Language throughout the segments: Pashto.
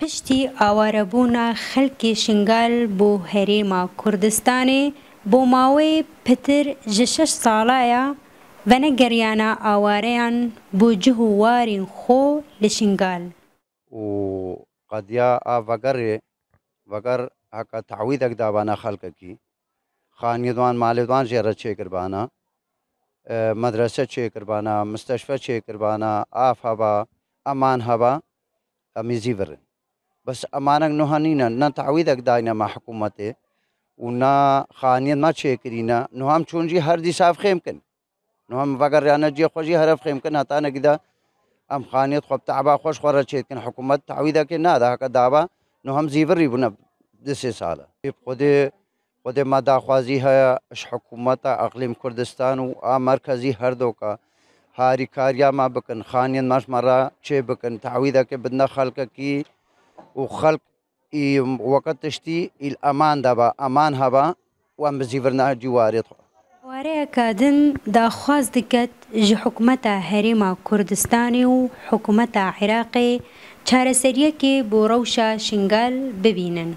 پشتی ئاوارەبوونا خەلکی شنگال بۆ هەرێما کوردستانێ بۆ ماوەی پتر ژە شەش ساڵایە وەنە گەریانە ئاوارەیان بۆ جه و وارین خۆ لە شنگال قەدیا ئاڤگەڕێ بەگەر هەکە تاویدەك دابانە خەڵکەکی خانیدوان مالێدوان ژێرە چێکربانە مەدرسە چێکربانە مستەشفە چێکربانە ئاف هەبا ئەمان هەبە مزیور بس امانک نوحانینا نہ تعویدک دائنا ما حکومت ونا خانیت ما چھے کرینا نو ہم چون جی ہر دی صاف خیم کن نو ہم وگر رانا جی خوش جی حرف خیم کن ہتا نگدا ام خانیت خوب تعبا خوش خورا چھے کن حکومت تعویدہ کے نا دا کا دعوا نو ہم زیور ری بنا دسے سالا خود خود ما داخوازی ہے اش حکومت اقلیم کردستان و آ مرکزی ہر دو کا harikariya bakın, haniyen maşmara çe bakın, tavida ke bidna halka ki o halk وقت تشتی الامان دبا امان هبا وام بزیورنا جواری تو واریا کادن دا خواز دکت جی حکومت هریما کردستانی و حکومت عراقی چاره سریه که بو روشا شنگال ببینن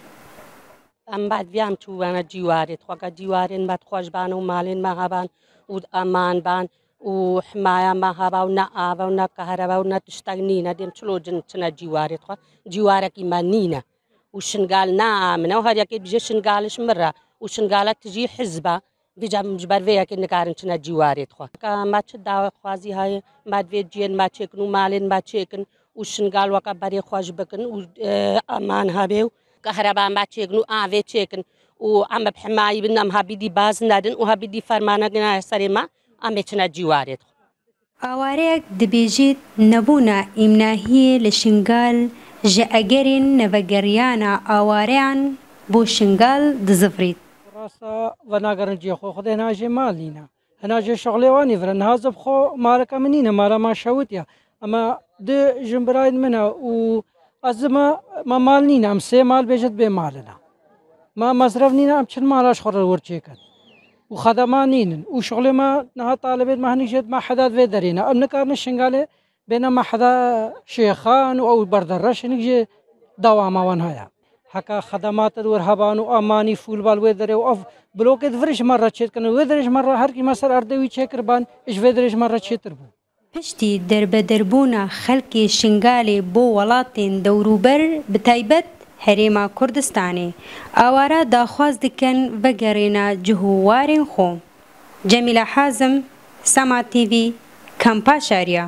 ام بعد بیام چووانا جیواری تو که جیوارین بعد خوش بان و مالین مغبان و امان بان u xmaayama habawna aabawna kaharabawna tushtagnina dem chulojin china jiware thwa jiware ki manina u shingal na amna har yake bije shingalish mirra u shingala tiji hizba bija mjbar ve yake nikarin china jiware thwa ka mach da khwazi hay madve jien macheknu malen machekn u shingal waka bare khwaj bakn u aman habe kaharaba macheknu ave chekn u am bhmai bin am habidi baz nadin u habidi farmana gna sarema ئەمێ چنە جیوارێت ئاوارەیەک دەبێژێت نەبوونە ئیمناهیە لە شنگال ji ئەگەرین نەڤەگەریانە ئاوارەیان بۆ شنگال دزفریت ڕاستەڤەناگەرن جێخۆ خدێ ناژێ مالینە هەناژێ شەغڵێوانی ڤرە نازب خۆ مارەکە منینە مارەما شەوتە ئەمە دێ ژمبراین منە و ئەزمە مەمال نینە ئەم سێ مال بێژت بێ مالنا ما مەزرەڤ نینە ئەم چن ماراش خۆڕە وەرچێکن وخدمانين وشغل ما نها طالبين ما هنجد ما حدا درينا دارينا كارن نكارن بين بينما حدا شيخان أو الرش نجي دوامة ونهاية هكا خدمات الورهبان واماني فولبال دري وأف بلوك ادفرش مرة شيت كان ويدرش مرة هر مسار اردوي تشيكر بان إيش ويدرش مرة شيت بو پشتی دربدربونا خلکی شنگال بو ولاتین دوروبر بتایبت هەرێما کوردستانی ئاوارە داخواز دکەن بەگەڕێنە جهووارێن خۆم جەمیلە حازم سەما تیڤی کەمپا شاریە